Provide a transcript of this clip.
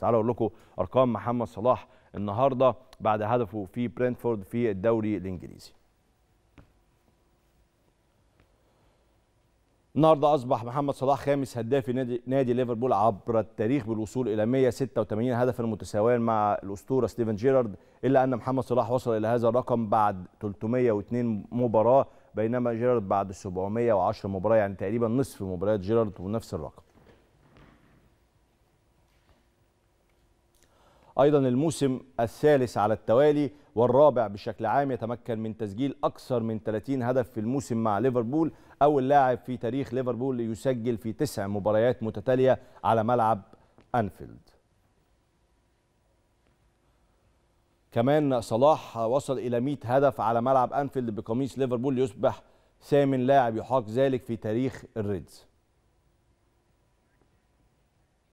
تعالى اقول لكم ارقام محمد صلاح النهارده بعد هدفه في برينتفورد في الدوري الانجليزي النهارده اصبح محمد صلاح خامس هداف نادي, نادي ليفربول عبر التاريخ بالوصول الى 186 هدفا متساويا مع الاسطوره ستيفن جيرارد الا ان محمد صلاح وصل الى هذا الرقم بعد 302 مباراه بينما جيرارد بعد 710 مباراه يعني تقريبا نصف مباريات جيرارد ونفس الرقم أيضا الموسم الثالث على التوالي والرابع بشكل عام يتمكن من تسجيل أكثر من 30 هدف في الموسم مع ليفربول أول لاعب في تاريخ ليفربول يسجل في تسع مباريات متتالية على ملعب أنفيلد كمان صلاح وصل إلى 100 هدف على ملعب أنفيلد بقميص ليفربول ليصبح ثامن لاعب يحاق ذلك في تاريخ الريدز